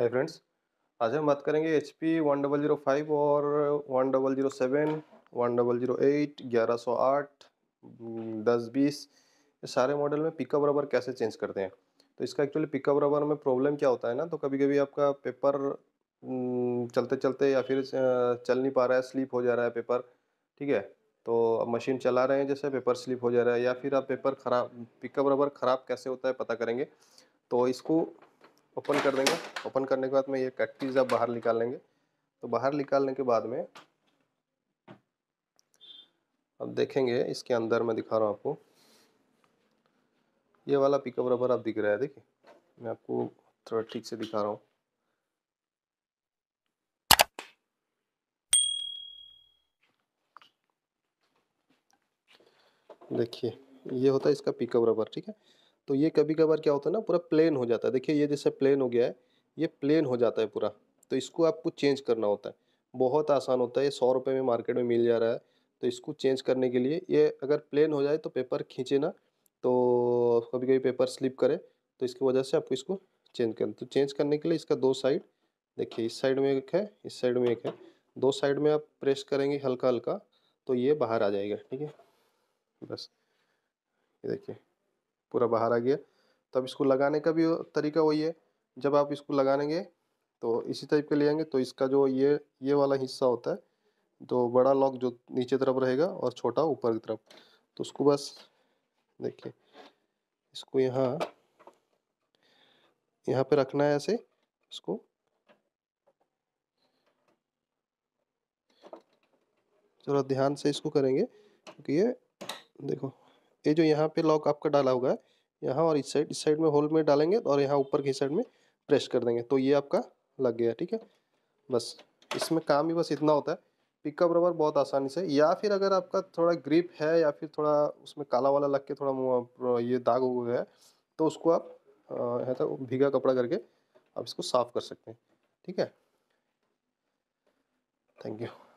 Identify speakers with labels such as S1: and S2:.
S1: hi friends आज हम बात करेंगे H P one double zero five और one double zero seven one double zero eight ग्यारह सौ आठ दस बीस ये सारे मॉडल में पिकअप रबर कैसे चेंज करते हैं तो इसका एक्चुअली पिकअप रबर में प्रॉब्लम क्या होता है ना तो कभी कभी आपका पेपर हम्म, चलते चलते या फिर चल नहीं पा रहा है स्लिप हो जा रहा है पेपर ठीक है तो अब मशीन चला रहे हैं जैसे पेपर स्लिप हो जा रहा है या फिर आप पेपर ख़राब पिकअप रबर ख़राब कैसे होता है पता करेंगे तो इसको ओपन कर देंगे ओपन करने के बाद में ये कट्टीज आप बाहर निकाल लेंगे तो बाहर निकालने के बाद में अब देखेंगे इसके अंदर मैं दिखा रहा हूँ आपको ये वाला पिकअप रबर आप दिख रहा है देखिए मैं आपको थोड़ा ठीक से दिखा रहा हूँ देखिए ये होता है इसका पिकअप रबर ठीक है तो ये कभी कभार क्या होता है ना पूरा प्लेन हो जाता है देखिए ये जैसे प्लेन हो गया है ये प्लेन हो जाता है पूरा तो इसको आपको चेंज करना होता है बहुत आसान होता है ये सौ रुपये में मार्केट में मिल जा रहा है तो इसको चेंज करने के लिए ये अगर प्लेन हो जाए तो पेपर खींचे ना तो कभी कभी पेपर स्लिप करे तो इसकी वजह से आपको इसको चेंज करना तो चेंज करने के लिए इसका दो साइड देखिए इस साइड में एक है इस साइड में एक है दो साइड में आप प्रेस करेंगे हल्का हल्का तो ये बाहर आ जाएगा ठीक है बस ये देखिए पूरा बाहर आ गया तब इसको लगाने का भी तरीका वही है जब आप इसको लगाएंगे तो इसी टाइप के ले आएंगे तो इसका जो ये ये वाला हिस्सा होता है तो बड़ा लॉक जो नीचे तरफ रहेगा और छोटा ऊपर की तरफ तो उसको बस देखिए इसको यहाँ यहाँ पे रखना है ऐसे इसको थोड़ा ध्यान से इसको करेंगे क्योंकि ये देखो ये जो यहाँ पे लॉक आपका डाला होगा यहाँ और इस साइड इस साइड में होल में डालेंगे और यहाँ ऊपर की साइड में प्रेस कर देंगे तो ये आपका लग गया ठीक है बस इसमें काम ही बस इतना होता है पिकअप रबर बहुत आसानी से या फिर अगर आपका थोड़ा ग्रिप है या फिर थोड़ा उसमें काला वाला लग के थोड़ा ये दाग हो गया है तो उसको आप है तो भीगा कपड़ा करके आप इसको साफ़ कर सकते हैं ठीक है थैंक यू